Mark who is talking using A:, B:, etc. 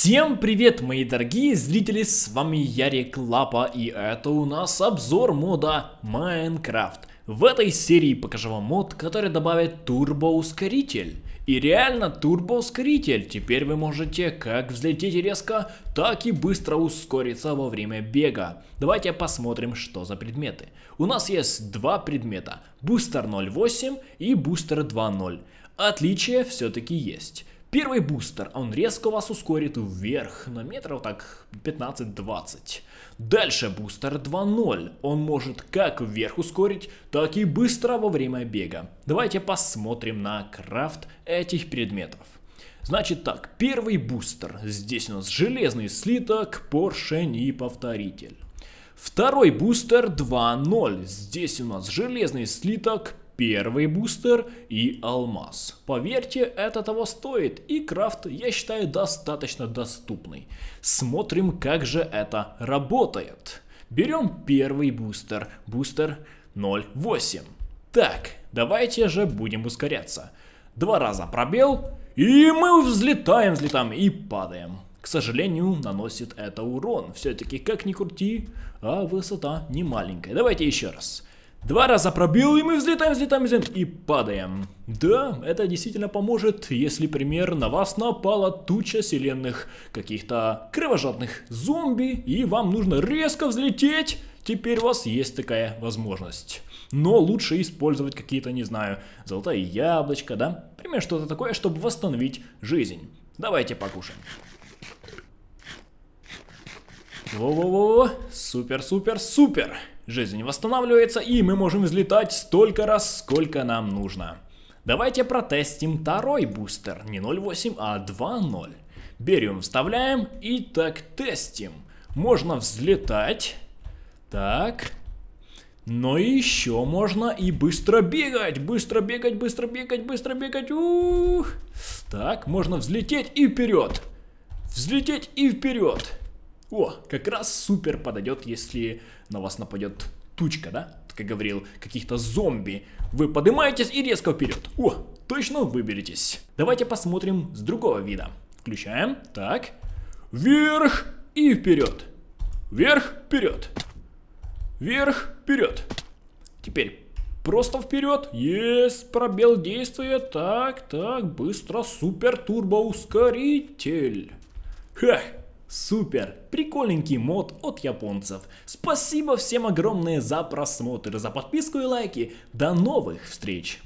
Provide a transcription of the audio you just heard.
A: Всем привет, мои дорогие зрители, с вами Ярик Лапа, и это у нас обзор мода Майнкрафт. В этой серии покажу вам мод, который добавит турбоускоритель. И реально турбоускоритель, теперь вы можете как взлететь резко, так и быстро ускориться во время бега. Давайте посмотрим, что за предметы. У нас есть два предмета, бустер 0.8 и бустер 2.0. Отличия все-таки есть. Первый бустер, он резко вас ускорит вверх на метров так 15-20. Дальше бустер 2.0, он может как вверх ускорить, так и быстро во время бега. Давайте посмотрим на крафт этих предметов. Значит так, первый бустер, здесь у нас железный слиток, поршень и повторитель. Второй бустер 2.0, здесь у нас железный слиток, Первый бустер и алмаз. Поверьте, это того стоит, и крафт, я считаю, достаточно доступный. Смотрим, как же это работает. Берем первый бустер, бустер 0.8. Так, давайте же будем ускоряться. Два раза пробел, и мы взлетаем, взлетаем и падаем. К сожалению, наносит это урон. Все-таки, как ни крути, а высота не маленькая. Давайте еще раз. 0.8. Два раза пробил, и мы взлетаем, взлетаем, взлетаем и падаем. Да, это действительно поможет, если, пример, на вас напала туча вселенных каких-то кровожадных зомби, и вам нужно резко взлететь. Теперь у вас есть такая возможность. Но лучше использовать какие-то, не знаю, золотое яблочко, да? Пример, что-то такое, чтобы восстановить жизнь. Давайте покушаем. Во-во-во, супер-супер-супер. Жизнь восстанавливается, и мы можем взлетать столько раз, сколько нам нужно. Давайте протестим второй бустер, не 0.8, а 2.0. Берем, вставляем и так тестим. Можно взлетать. Так. Но еще можно и быстро бегать, быстро бегать, быстро бегать, быстро бегать. Ух. Так, можно взлететь и вперед. Взлететь и вперед. О, как раз супер подойдет, если на вас нападет тучка, да? Как говорил, каких-то зомби. Вы поднимаетесь и резко вперед. О, точно выберетесь. Давайте посмотрим с другого вида. Включаем. Так. Вверх и вперед. Вверх, вперед. Вверх, вперед. Теперь просто вперед. Есть пробел действия. Так, так, быстро. Супер турбоускоритель. ускоритель. Хех. Супер! Прикольненький мод от японцев. Спасибо всем огромное за просмотр, за подписку и лайки. До новых встреч!